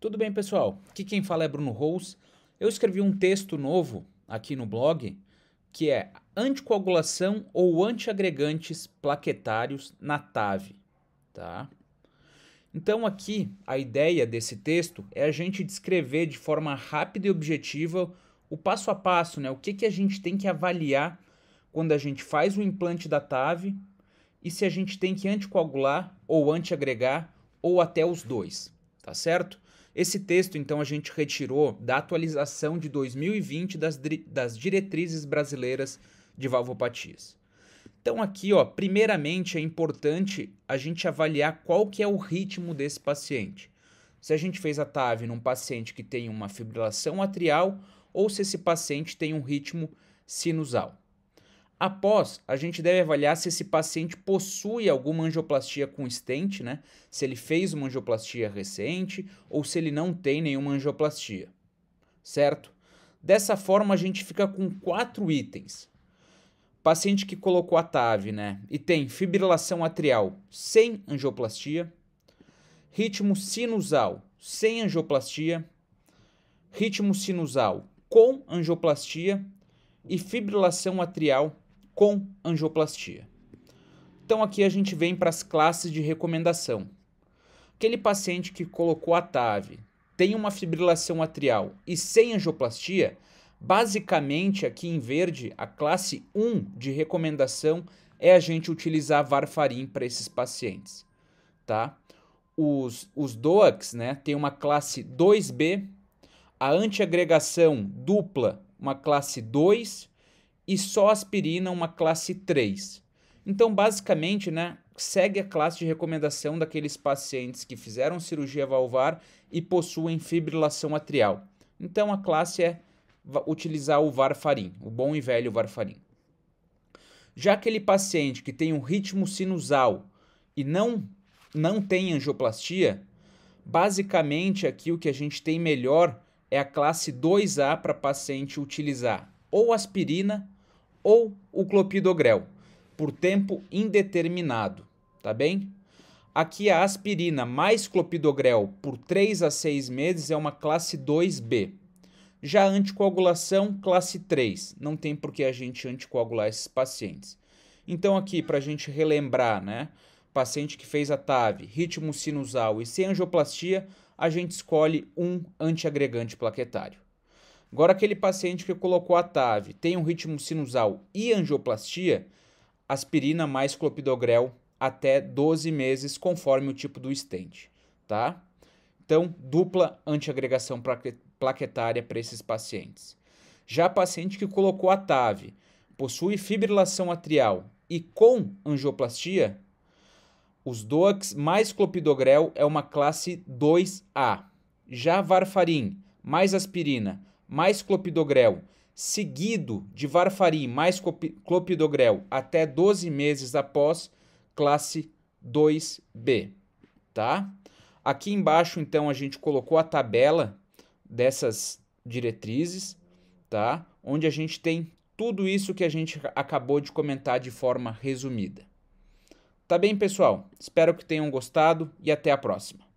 Tudo bem, pessoal? Aqui quem fala é Bruno Rous. Eu escrevi um texto novo aqui no blog que é anticoagulação ou antiagregantes plaquetários na TAV, tá? Então aqui a ideia desse texto é a gente descrever de forma rápida e objetiva o passo a passo, né? O que, que a gente tem que avaliar quando a gente faz o implante da TAV e se a gente tem que anticoagular ou antiagregar ou até os dois, tá certo? Esse texto, então, a gente retirou da atualização de 2020 das, das diretrizes brasileiras de valvopatias. Então aqui, ó, primeiramente é importante a gente avaliar qual que é o ritmo desse paciente. Se a gente fez a TAV num paciente que tem uma fibrilação atrial ou se esse paciente tem um ritmo sinusal. Após, a gente deve avaliar se esse paciente possui alguma angioplastia com estente, né? Se ele fez uma angioplastia recente ou se ele não tem nenhuma angioplastia. Certo? Dessa forma, a gente fica com quatro itens. Paciente que colocou a TAV, né? E tem fibrilação atrial sem angioplastia, ritmo sinusal sem angioplastia, ritmo sinusal com angioplastia e fibrilação atrial com angioplastia. Então aqui a gente vem para as classes de recomendação. Aquele paciente que colocou a TAV, tem uma fibrilação atrial e sem angioplastia, basicamente aqui em verde, a classe 1 de recomendação é a gente utilizar varfarin para esses pacientes, tá? Os, os DOACs, né, tem uma classe 2B, a antiagregação dupla, uma classe 2 e só aspirina uma classe 3. Então, basicamente, né, segue a classe de recomendação daqueles pacientes que fizeram cirurgia valvar e possuem fibrilação atrial. Então, a classe é utilizar o varfarin, o bom e velho varfarin. Já aquele paciente que tem um ritmo sinusal e não, não tem angioplastia, basicamente aqui o que a gente tem melhor é a classe 2A para paciente utilizar ou aspirina ou o clopidogrel por tempo indeterminado, tá bem? Aqui a aspirina mais clopidogrel por 3 a 6 meses é uma classe 2B. Já a anticoagulação, classe 3. Não tem por que a gente anticoagular esses pacientes. Então aqui, para a gente relembrar, né? Paciente que fez a TAV, ritmo sinusal e sem angioplastia, a gente escolhe um antiagregante plaquetário. Agora, aquele paciente que colocou a TAV tem um ritmo sinusal e angioplastia, aspirina mais clopidogrel até 12 meses, conforme o tipo do estente, tá? Então, dupla antiagregação plaquetária para esses pacientes. Já paciente que colocou a TAV, possui fibrilação atrial e com angioplastia, os DOAX mais clopidogrel é uma classe 2A. Já varfarin mais aspirina mais clopidogrel, seguido de varfarin mais clopidogrel até 12 meses após classe 2B, tá? Aqui embaixo, então, a gente colocou a tabela dessas diretrizes, tá? Onde a gente tem tudo isso que a gente acabou de comentar de forma resumida. Tá bem, pessoal? Espero que tenham gostado e até a próxima.